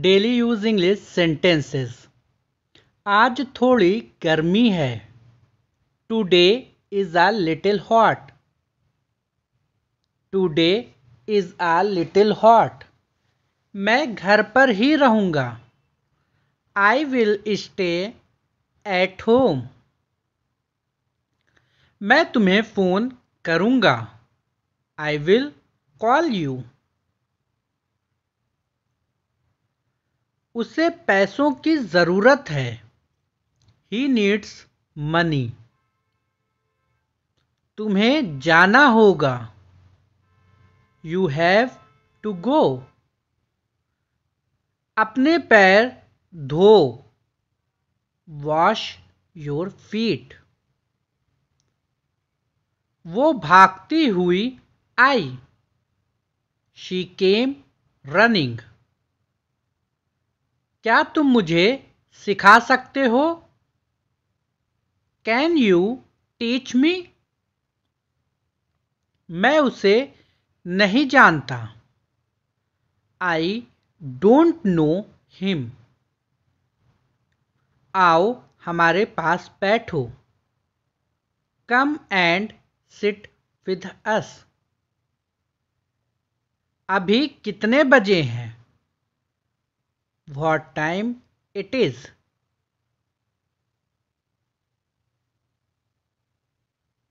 Daily use English sentences आज थोड़ी गर्मी है today is a little hot today is a little hot मैं घर पर ही रहूँगा I will stay at home मैं तुम्हें फ़ोन करूँगा आई विल कॉल यू उसे पैसों की ज़रूरत है ही नीड्स मनी तुम्हें जाना होगा यू हैव टू गो अपने पैर धो वॉश योर फीट वो भागती हुई आई शी केम रनिंग क्या तुम मुझे सिखा सकते हो कैन यू टीच मी मैं उसे नहीं जानता आई डोंट नो हिम आओ हमारे पास बैठो come and sit with us अभी कितने बजे हैं what time it is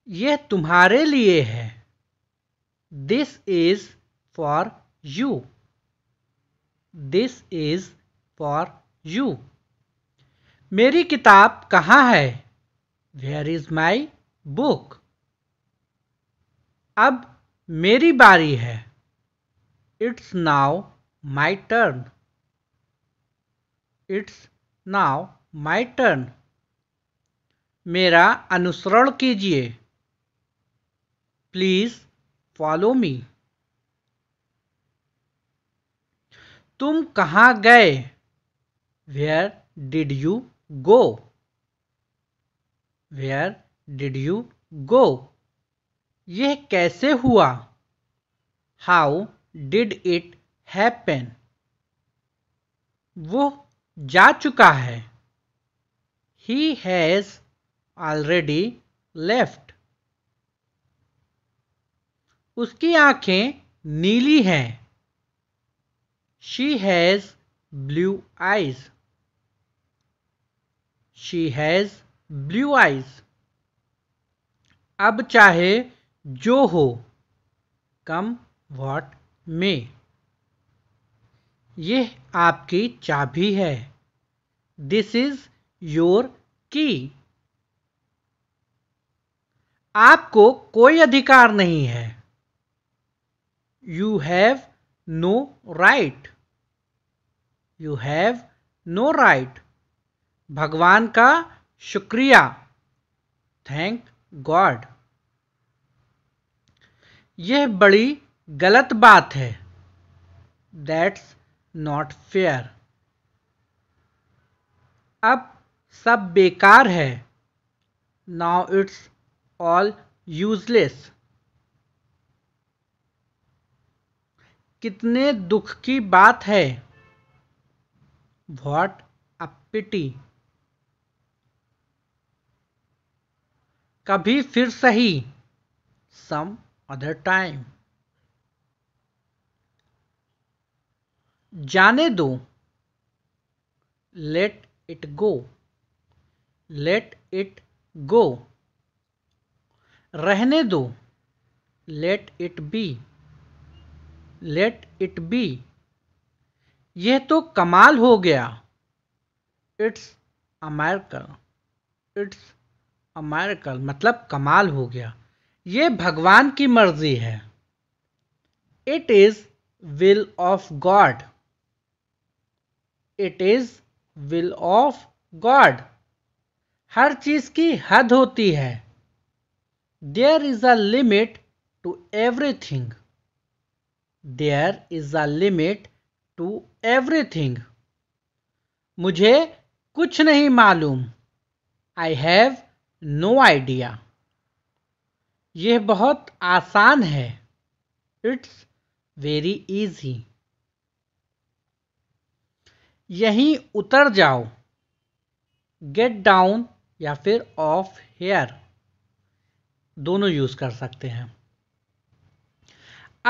यह तुम्हारे लिए है this is for you this is for you मेरी किताब कहाँ है वेयर इज माई बुक अब मेरी बारी है it's now my turn it's now my turn मेरा अनुसरण कीजिए प्लीज फॉलो मी तुम कहाँ गए where did you go where did you go यह कैसे हुआ हाउ डिड इट हैपन वो जा चुका है ही हैज ऑलरेडी लेफ्ट उसकी आंखें नीली हैं she has blue eyes she has blue eyes अब चाहे जो हो कम वॉट में यह आपकी चाबी है दिस इज योर की आपको कोई अधिकार नहीं है you have no right you have no right भगवान का शुक्रिया थैंक गॉड यह बड़ी गलत बात है दैट्स नॉट फेयर अब सब बेकार है नाउ इट्स ऑल यूजलेस कितने दुख की बात है वॉट अ पिटी कभी फिर सही सम अदर टाइम जाने दो let it go let it go रहने दो let it be let it be यह तो कमाल हो गया इट्स अमेरिकल इट्स अमेरिकल मतलब कमाल हो गया ये भगवान की मर्जी है it is will of God it is will of God हर चीज की हद होती है there is a limit to everything there is a limit to everything मुझे कुछ नहीं मालूम आई हैव नो आइडिया यह बहुत आसान है इट्स वेरी ईजी यहीं उतर जाओ गेट डाउन या फिर ऑफ हेयर दोनों यूज कर सकते हैं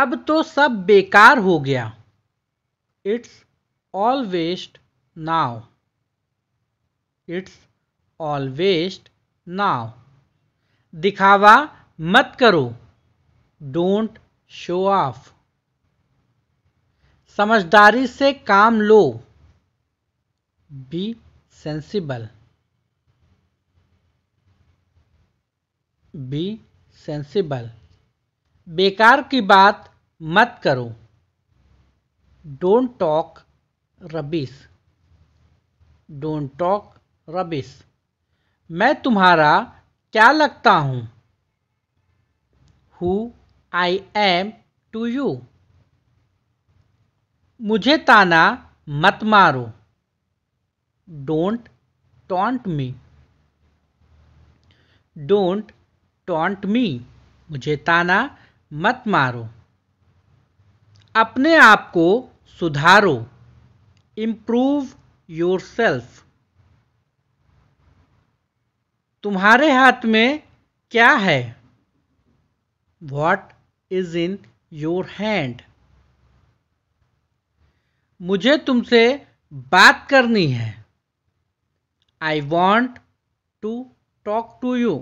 अब तो सब बेकार हो गया it's all waste now it's all waste now दिखावा मत करो डोंट शो ऑफ समझदारी से काम लो बी सेंसिबल बी सेंसिबल बेकार की बात मत करो don't talk rubbish don't talk rubbish मैं तुम्हारा क्या लगता हूँ who I am to you मुझे ताना मत मारो don't taunt me don't taunt me मुझे ताना मत मारो अपने आप को सुधारो इम्प्रूव योर सेल्फ तुम्हारे हाथ में क्या है what is in your hand मुझे तुमसे बात करनी है I want to talk to you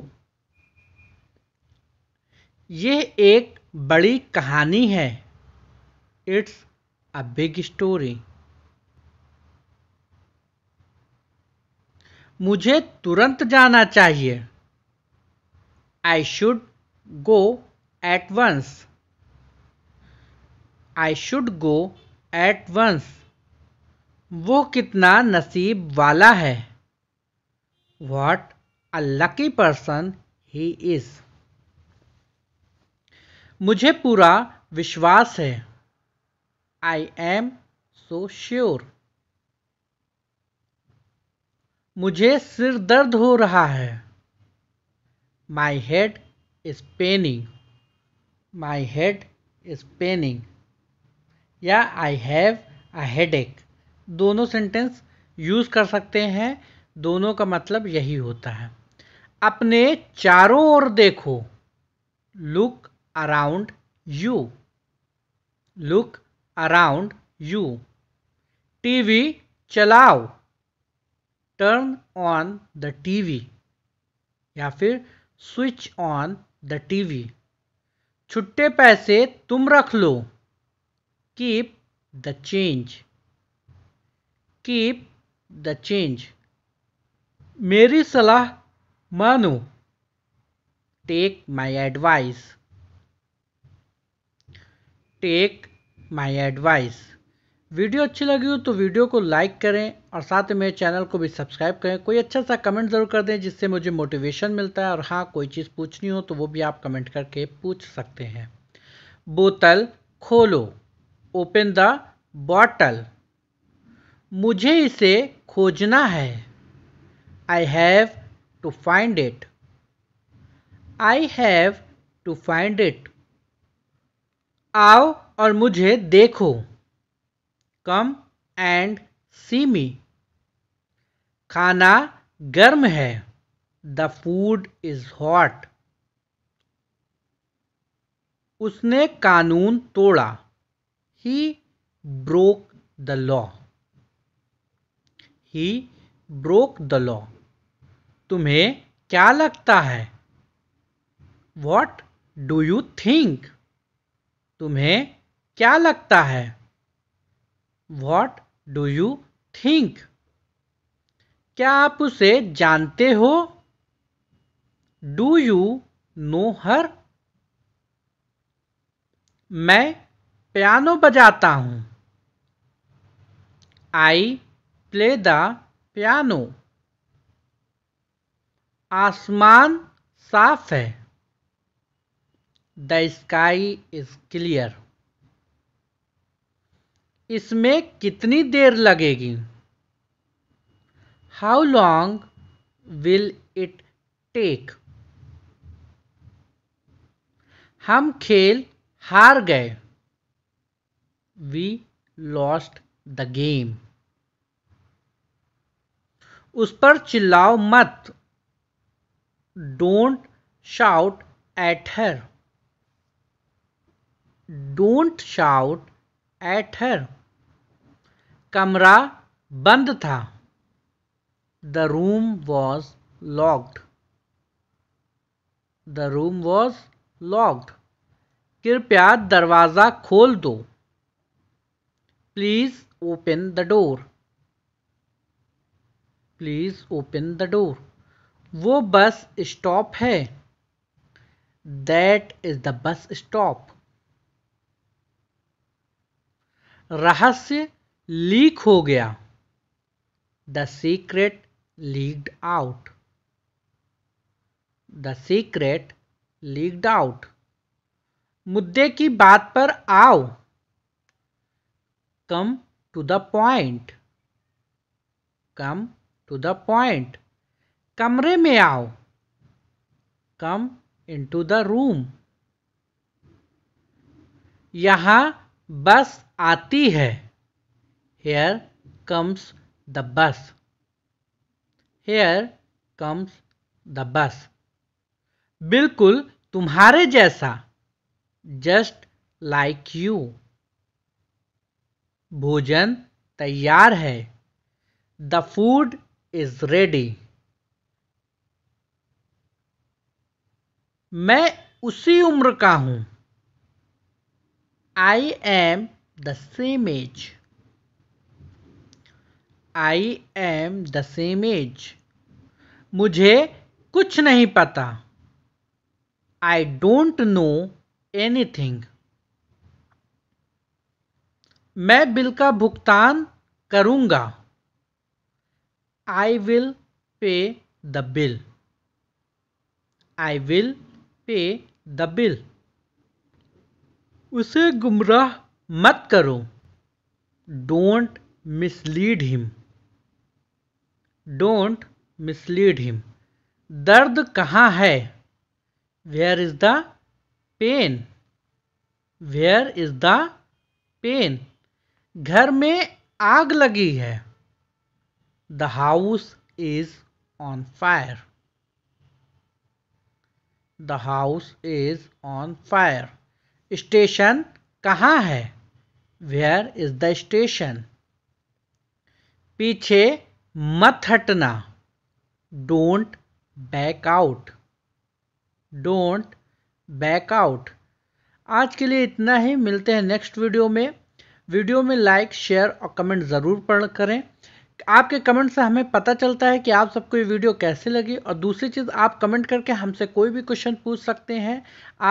ये एक बड़ी कहानी है इट्स a big स्टोरी मुझे तुरंत जाना चाहिए I should go at once. I should go at once वो कितना नसीब वाला है what a lucky person he is. मुझे पूरा विश्वास है आई एम सो श्योर मुझे सिर दर्द हो रहा है my head is paining my head is paining या आई हैव अ हेड दोनों सेंटेंस यूज़ कर सकते हैं दोनों का मतलब यही होता है अपने चारों ओर देखो look around you look around you TV चलाओ टर्न ऑन द टीवी या फिर स्विच ऑन द टीवी छुट्टे पैसे तुम रख लो keep the change keep the change मेरी सलाह मानो take my advice take my advice video अच्छी लगी हो तो वीडियो को लाइक करें और साथ में चैनल को भी सब्सक्राइब करें कोई अच्छा सा कमेंट ज़रूर कर दें जिससे मुझे मोटिवेशन मिलता है और हाँ कोई चीज़ पूछनी हो तो वो भी आप कमेंट करके पूछ सकते हैं बोतल खोलो ओपन द बॉटल मुझे इसे खोजना है I have to find it. I have to find it. आओ और मुझे देखो कम एंड सी मी खाना गर्म है द फूड इज हॉट उसने कानून तोड़ा he broke the law he broke the law तुम्हें क्या लगता है वॉट डू यू थिंक तुम्हें क्या लगता है वॉट डू यू थिंक क्या आप उसे जानते हो डू यू नो हर मैं पियानो बजाता हूँ आई प्ले द पियानो आसमान साफ है द स्काई इज क्लियर इसमें कितनी देर लगेगी how long will it take हम खेल हार गए वी लॉस्ट द गेम उस पर चिल्लाओ मत don't shout at her don't shout at her कमरा बंद था the room was locked the room was locked कृपया दरवाज़ा खोल दो please open the door please open the door वो बस स्टॉप है that is the bus stop रहस्य लीक हो गया the secret leaked out the secret leaked out मुद्दे की बात पर आओ come to the point come to the point कमरे में आओ कम टू द रूम यहां बस आती है here comes the bus here comes the bus बिल्कुल तुम्हारे जैसा जस्ट लाइक यू भोजन तैयार है द फूड इज रेडी मैं उसी उम्र का हूं I am the same age I am the same age मुझे कुछ नहीं पता आई डोंट नो एनीथिंग मैं बिल का भुगतान करूंगा I will pay the bill I will pay the bill उसे गुमराह मत करो don't mislead him don't mislead him दर्द कहाँ है where is the pain where is the pain घर में आग लगी है the house is on fire the house is on fire station कहाँ है वेयर इज द स्टेशन पीछे मत हटना don't back out don't back out आज के लिए इतना ही मिलते हैं नेक्स्ट वीडियो में वीडियो में लाइक शेयर और कमेंट ज़रूर करें आपके कमेंट से हमें पता चलता है कि आप सबको ये वीडियो कैसे लगी और दूसरी चीज़ आप कमेंट करके हमसे कोई भी क्वेश्चन पूछ सकते हैं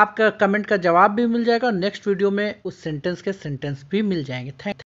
आपका कमेंट का जवाब भी मिल जाएगा और नेक्स्ट वीडियो में उस सेंटेंस के सेंटेंस भी मिल जाएंगे थैंक